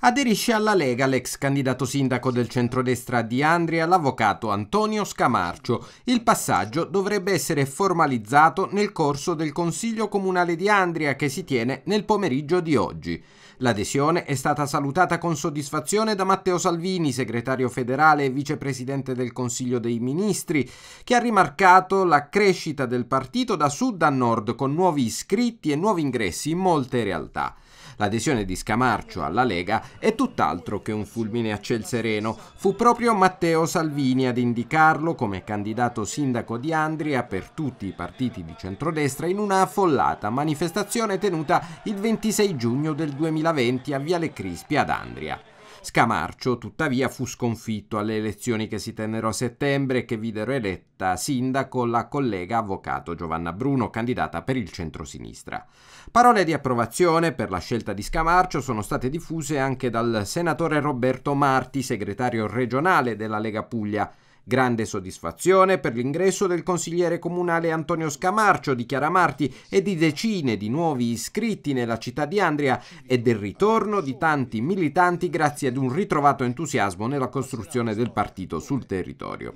Aderisce alla Lega l'ex candidato sindaco del centrodestra di Andria, l'avvocato Antonio Scamarcio. Il passaggio dovrebbe essere formalizzato nel corso del Consiglio Comunale di Andria che si tiene nel pomeriggio di oggi. L'adesione è stata salutata con soddisfazione da Matteo Salvini, segretario federale e vicepresidente del Consiglio dei Ministri, che ha rimarcato la crescita del partito da sud a nord con nuovi iscritti e nuovi ingressi in molte realtà. L'adesione di Scamarcio alla Lega è tutt'altro che un fulmine a ciel sereno. Fu proprio Matteo Salvini ad indicarlo come candidato sindaco di Andria per tutti i partiti di centrodestra in una affollata manifestazione tenuta il 26 giugno del 2020 a Viale Crispi ad Andria. Scamarcio, tuttavia, fu sconfitto alle elezioni che si tennero a settembre e che videro eletta sindaco la collega avvocato Giovanna Bruno, candidata per il centrosinistra. Parole di approvazione per la scelta di Scamarcio sono state diffuse anche dal senatore Roberto Marti, segretario regionale della Lega Puglia, Grande soddisfazione per l'ingresso del consigliere comunale Antonio Scamarcio di Chiaramarti e di decine di nuovi iscritti nella città di Andria e del ritorno di tanti militanti grazie ad un ritrovato entusiasmo nella costruzione del partito sul territorio.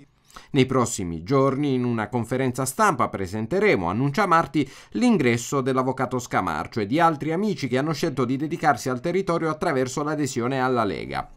Nei prossimi giorni, in una conferenza stampa, presenteremo, annuncia Marti, l'ingresso dell'avvocato Scamarcio e di altri amici che hanno scelto di dedicarsi al territorio attraverso l'adesione alla Lega.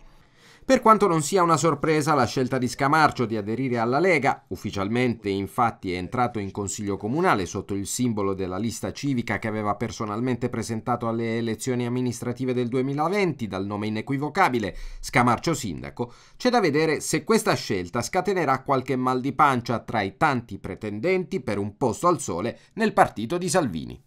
Per quanto non sia una sorpresa la scelta di Scamarcio di aderire alla Lega, ufficialmente infatti è entrato in Consiglio Comunale sotto il simbolo della lista civica che aveva personalmente presentato alle elezioni amministrative del 2020 dal nome inequivocabile Scamarcio Sindaco, c'è da vedere se questa scelta scatenerà qualche mal di pancia tra i tanti pretendenti per un posto al sole nel partito di Salvini.